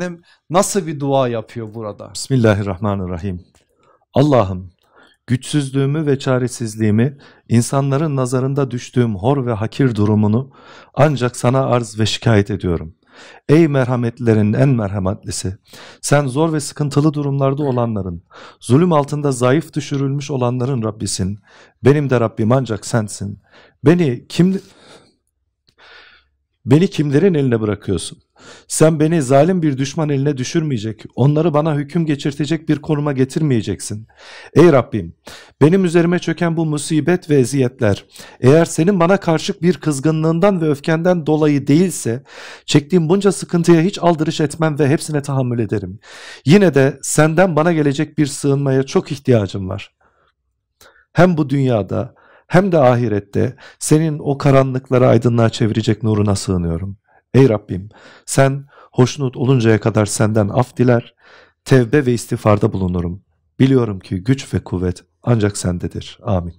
Efendim nasıl bir dua yapıyor burada? Bismillahirrahmanirrahim. Allah'ım güçsüzlüğümü ve çaresizliğimi, insanların nazarında düştüğüm hor ve hakir durumunu ancak sana arz ve şikayet ediyorum. Ey merhametlerin en merhametlisi, sen zor ve sıkıntılı durumlarda olanların, zulüm altında zayıf düşürülmüş olanların Rabbisin. Benim de Rabbim ancak sensin. Beni kim Beni kimlerin eline bırakıyorsun? Sen beni zalim bir düşman eline düşürmeyecek, onları bana hüküm geçirtecek bir konuma getirmeyeceksin. Ey Rabbim, benim üzerime çöken bu musibet ve eziyetler, eğer senin bana karşı bir kızgınlığından ve öfkenden dolayı değilse, çektiğim bunca sıkıntıya hiç aldırış etmem ve hepsine tahammül ederim. Yine de senden bana gelecek bir sığınmaya çok ihtiyacım var. Hem bu dünyada hem de ahirette senin o karanlıkları aydınlığa çevirecek nuruna sığınıyorum. Ey Rabbim sen hoşnut oluncaya kadar senden af diler, tevbe ve istifarda bulunurum. Biliyorum ki güç ve kuvvet ancak sendedir. Amin.